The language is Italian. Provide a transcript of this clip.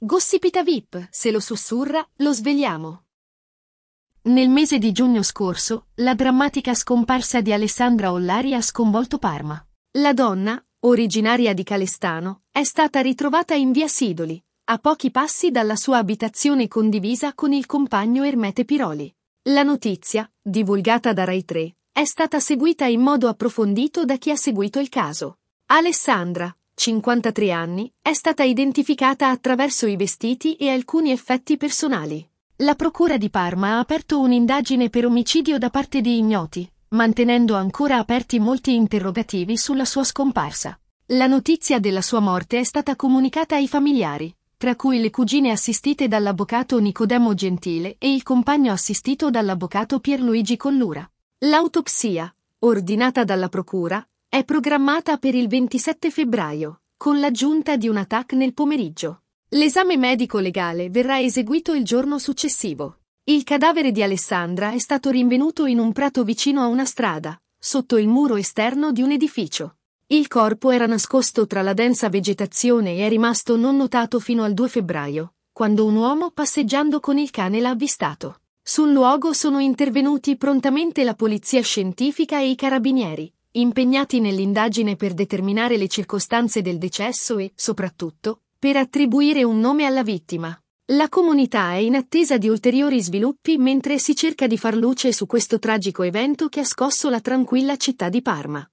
Gossipita VIP, se lo sussurra, lo svegliamo. Nel mese di giugno scorso, la drammatica scomparsa di Alessandra Ollari ha sconvolto Parma. La donna, originaria di Calestano, è stata ritrovata in via Sidoli, a pochi passi dalla sua abitazione condivisa con il compagno Ermete Piroli. La notizia, divulgata da Rai 3, è stata seguita in modo approfondito da chi ha seguito il caso. Alessandra, 53 anni, è stata identificata attraverso i vestiti e alcuni effetti personali. La Procura di Parma ha aperto un'indagine per omicidio da parte di ignoti, mantenendo ancora aperti molti interrogativi sulla sua scomparsa. La notizia della sua morte è stata comunicata ai familiari, tra cui le cugine assistite dall'avvocato Nicodemo Gentile e il compagno assistito dall'avvocato Pierluigi Collura. L'autopsia, ordinata dalla Procura, è programmata per il 27 febbraio, con l'aggiunta di una TAC nel pomeriggio. L'esame medico-legale verrà eseguito il giorno successivo. Il cadavere di Alessandra è stato rinvenuto in un prato vicino a una strada, sotto il muro esterno di un edificio. Il corpo era nascosto tra la densa vegetazione e è rimasto non notato fino al 2 febbraio, quando un uomo passeggiando con il cane l'ha avvistato. Sul luogo sono intervenuti prontamente la polizia scientifica e i carabinieri, impegnati nell'indagine per determinare le circostanze del decesso e, soprattutto, per attribuire un nome alla vittima. La comunità è in attesa di ulteriori sviluppi mentre si cerca di far luce su questo tragico evento che ha scosso la tranquilla città di Parma.